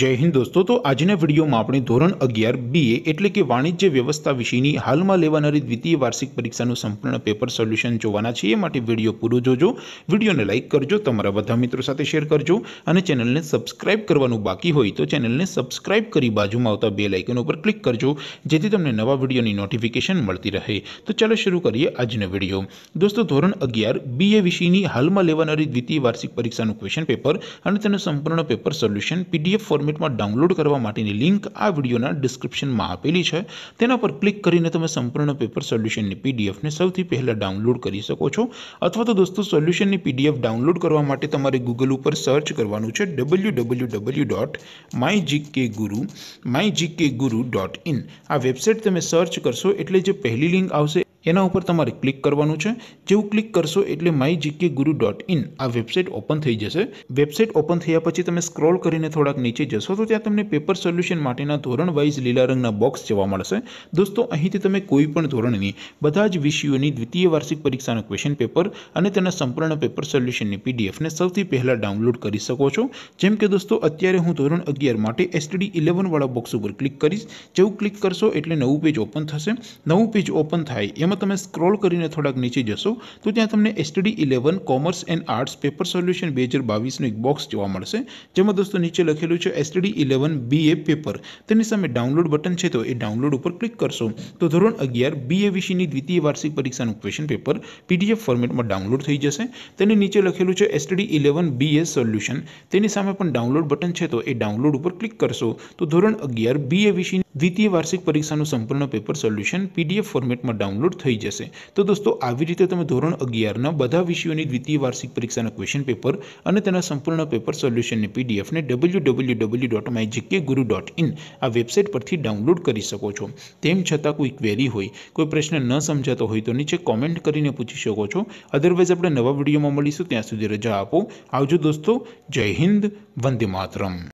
જય હિન્દ દોસ્તો તો આજના વિડીયોમાં આપણે ધોરણ અગિયાર બીએ એટલે કે વાણિજ્ય વ્યવસ્થા વિષયની હાલમાં લેવાનારી દ્વિતીય વાર્ષિક પરીક્ષાનું સંપૂર્ણ પેપર સોલ્યુશન જોવાના છે એ માટે વિડીયો પૂરો જોજો વિડીયોને લાઇક કરજો તમારા બધા મિત્રો સાથે શેર કરજો અને ચેનલને સબસ્ક્રાઇબ કરવાનું બાકી હોય તો ચેનલને સબસ્ક્રાઇબ કરી બાજુમાં આવતા બે લાઇકન ઉપર ક્લિક કરજો જેથી તમને નવા વિડીયોની નોટિફિકેશન મળતી રહે તો ચાલો શરૂ કરીએ આજનો વિડીયો દોસ્તો ધોરણ અગિયાર બીએ વિશેની હાલમાં લેવાનારી દ્વિતીય વાર્ષિક પરીક્ષાનું ક્વેશ્ચન પેપર અને તેનું સંપૂર્ણ પેપર સોલ્યુશન પીડીએફ ફોર્મેટ માં ડાઉનલોડ કરવા માટેની લિંક આ વિડિયોના ડિસ્ક્રિપ્શનમાં આપેલી છે તેના પર ક્લિક કરીને તમે સંપૂર્ણ પેપર સોલ્યુશન ની પીડીએફ ને સૌથી પહેલા ડાઉનલોડ કરી શકો છો અથવા તો દોસ્તો સોલ્યુશન ની પીડીએફ ડાઉનલોડ કરવા માટે તમારે Google ઉપર સર્ચ કરવાનું છે www.mygkguru mygkguru.in આ વેબસાઈટ પર સર્ચ કરશો એટલે જે પહેલી લિંક આવશે એનો ઉપર તમારે ક્લિક કરવાનું છે જેવું ક્લિક કરશો એટલે mygkguru.in આ વેબસાઈટ ઓપન થઈ જશે વેબસાઈટ ઓપન થઈયા પછી તમે સ્ક્રોલ કરીને થોડાક નીચે જશો તો ત્યાં તમને પેપર સોલ્યુશન માટેના ધોરણ વાઇઝ લીલા રંગના બોક્સ જોવા મળશે દોસ્તો અહીંથી તમે કોઈ પણ ધોરણની બધા જ વિષયોની દ્વિતીય વાર્ષિક પરીક્ષાના ક્વેશ્ચન પેપર અને તેના સંપૂર્ણ પેપર સોલ્યુશનની પીડીએફ ને સૌથી પહેલા ડાઉનલોડ કરી શકો છો જેમ કે દોસ્તો અત્યારે હું ધોરણ 11 માટે STD 11 વાળો બોક્સ ઉપર ક્લિક કરી જેવું ક્લિક કરશો એટલે નવું પેજ ઓપન થશે નવું પેજ ઓપન થાય એ તો તમે સ્ક્રોલ કરીને થોડક નીચે જશો તો ત્યાં તમને STD 11 commerce and arts paper solution 2022 નો એક બોક્સ જોવા મળશે જેમ કે દોસ્તો નીચે લખેલું છે STD 11 BA પેપર તેની સામે ડાઉનલોડ બટન છે તો એ ડાઉનલોડ ઉપર ક્લિક કરશો તો ધોરણ 11 BVC ની દ્વિતીય વાર્ષિક પરીક્ષાનું ક્વેશ્ચન પેપર PDF ફોર્મેટમાં ડાઉનલોડ થઈ જશે તેની નીચે લખેલું છે STD 11 BA સોલ્યુશન તેની સામે પણ ડાઉનલોડ બટન છે તો એ ડાઉનલોડ ઉપર ક્લિક કરશો તો ધોરણ 11 BVC ની દ્વિતીય વાર્ષિક પરીક્ષાનું સંપૂર્ણ પેપર સોલ્યુશન PDF ફોર્મેટમાં ડાઉનલોડ થઈ જશે તો દોસ્તો આવી રીતે તમે ધોરણ 11 ના બધા વિષયોની દ્વિતીય વાર્ષિક પરીક્ષાના ક્વેશ્ચન પેપર અને તેના સંપૂર્ણ પેપર સોલ્યુશનની પીડીએફ ને www.mygkguru.in આ વેબસાઈટ પરથી ડાઉનલોડ કરી શકો છો તેમ છતાં કોઈ ક્વેરી હોય કોઈ પ્રશ્ન ન સમજાતો હોય તો નીચે કમેન્ટ કરીને પૂછી શકો છો અધરવાઇઝ આપણે નવા વિડિયોમાં મળીશું ત્યાં સુધી રજા આપો આવજો દોસ્તો જય હિન્દ વંદે માતરમ